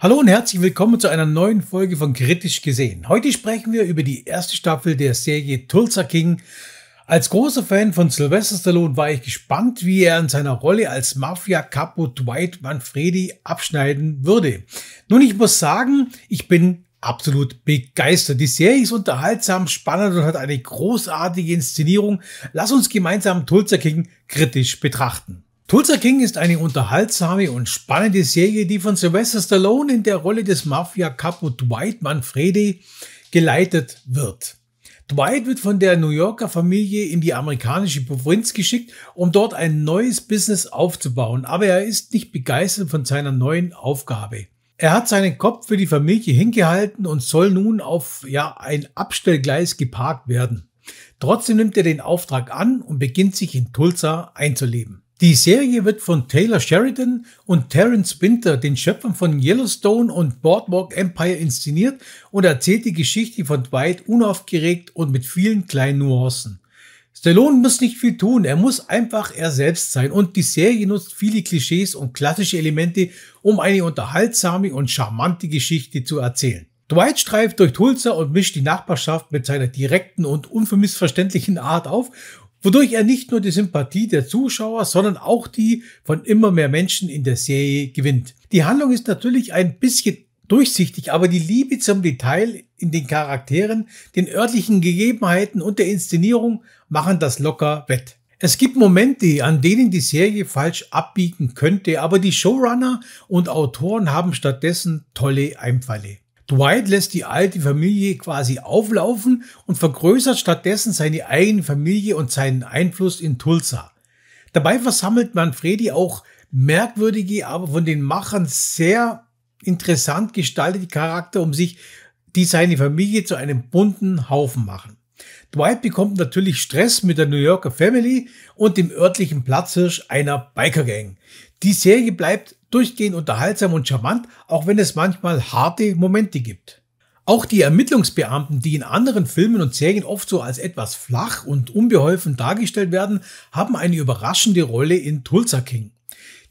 Hallo und herzlich willkommen zu einer neuen Folge von Kritisch gesehen. Heute sprechen wir über die erste Staffel der Serie Tulsa King. Als großer Fan von Sylvester Stallone war ich gespannt, wie er in seiner Rolle als Mafia-Capo Dwight Manfredi abschneiden würde. Nun, ich muss sagen, ich bin absolut begeistert. Die Serie ist unterhaltsam, spannend und hat eine großartige Inszenierung. Lass uns gemeinsam Tulsa King kritisch betrachten. Tulsa King ist eine unterhaltsame und spannende Serie, die von Sylvester Stallone in der Rolle des Mafia-Capo Dwight Manfredi geleitet wird. Dwight wird von der New Yorker Familie in die amerikanische Provinz geschickt, um dort ein neues Business aufzubauen, aber er ist nicht begeistert von seiner neuen Aufgabe. Er hat seinen Kopf für die Familie hingehalten und soll nun auf ja, ein Abstellgleis geparkt werden. Trotzdem nimmt er den Auftrag an und beginnt sich in Tulsa einzuleben. Die Serie wird von Taylor Sheridan und Terence Winter, den Schöpfern von Yellowstone und Boardwalk Empire, inszeniert und erzählt die Geschichte von Dwight unaufgeregt und mit vielen kleinen Nuancen. Stallone muss nicht viel tun, er muss einfach er selbst sein und die Serie nutzt viele Klischees und klassische Elemente, um eine unterhaltsame und charmante Geschichte zu erzählen. Dwight streift durch Tulsa und mischt die Nachbarschaft mit seiner direkten und unvermissverständlichen Art auf wodurch er nicht nur die Sympathie der Zuschauer, sondern auch die von immer mehr Menschen in der Serie gewinnt. Die Handlung ist natürlich ein bisschen durchsichtig, aber die Liebe zum Detail in den Charakteren, den örtlichen Gegebenheiten und der Inszenierung machen das locker wett. Es gibt Momente, an denen die Serie falsch abbiegen könnte, aber die Showrunner und Autoren haben stattdessen tolle Einfälle. Dwight lässt die alte Familie quasi auflaufen und vergrößert stattdessen seine eigene Familie und seinen Einfluss in Tulsa. Dabei versammelt Manfredi auch merkwürdige, aber von den Machern sehr interessant gestaltete Charakter um sich, die seine Familie zu einem bunten Haufen machen. Dwight bekommt natürlich Stress mit der New Yorker Family und dem örtlichen Platzhirsch einer Bikergang. Die Serie bleibt durchgehend unterhaltsam und charmant, auch wenn es manchmal harte Momente gibt. Auch die Ermittlungsbeamten, die in anderen Filmen und Serien oft so als etwas flach und unbeholfen dargestellt werden, haben eine überraschende Rolle in Tulsa King.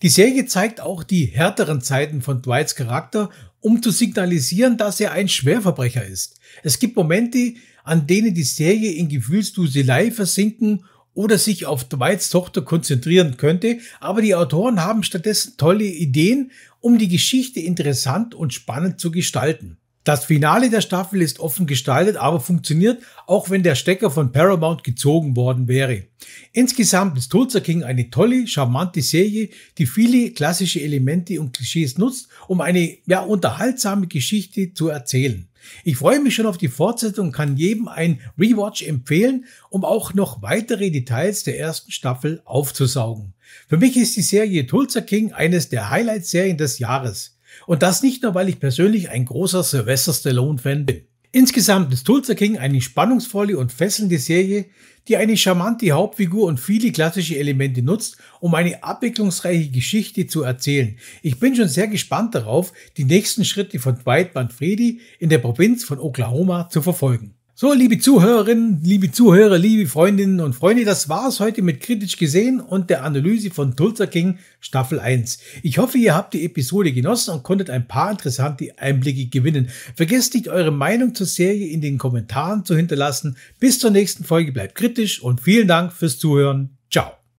Die Serie zeigt auch die härteren Zeiten von Dwights Charakter, um zu signalisieren, dass er ein Schwerverbrecher ist. Es gibt Momente, an denen die Serie in Gefühlsduselei versinken oder sich auf Dwights Tochter konzentrieren könnte, aber die Autoren haben stattdessen tolle Ideen, um die Geschichte interessant und spannend zu gestalten. Das Finale der Staffel ist offen gestaltet, aber funktioniert, auch wenn der Stecker von Paramount gezogen worden wäre. Insgesamt ist Tulsa King eine tolle, charmante Serie, die viele klassische Elemente und Klischees nutzt, um eine ja, unterhaltsame Geschichte zu erzählen. Ich freue mich schon auf die Fortsetzung und kann jedem ein Rewatch empfehlen, um auch noch weitere Details der ersten Staffel aufzusaugen. Für mich ist die Serie Tulsa King eines der Highlight-Serien des Jahres. Und das nicht nur, weil ich persönlich ein großer Sylvester Stallone-Fan bin. Insgesamt ist Tulsa King eine spannungsvolle und fesselnde Serie, die eine charmante Hauptfigur und viele klassische Elemente nutzt, um eine abwicklungsreiche Geschichte zu erzählen. Ich bin schon sehr gespannt darauf, die nächsten Schritte von Dwight Manfredi in der Provinz von Oklahoma zu verfolgen. So, liebe Zuhörerinnen, liebe Zuhörer, liebe Freundinnen und Freunde, das war's heute mit Kritisch gesehen und der Analyse von Tulsa King Staffel 1. Ich hoffe, ihr habt die Episode genossen und konntet ein paar interessante Einblicke gewinnen. Vergesst nicht, eure Meinung zur Serie in den Kommentaren zu hinterlassen. Bis zur nächsten Folge, bleibt kritisch und vielen Dank fürs Zuhören. Ciao.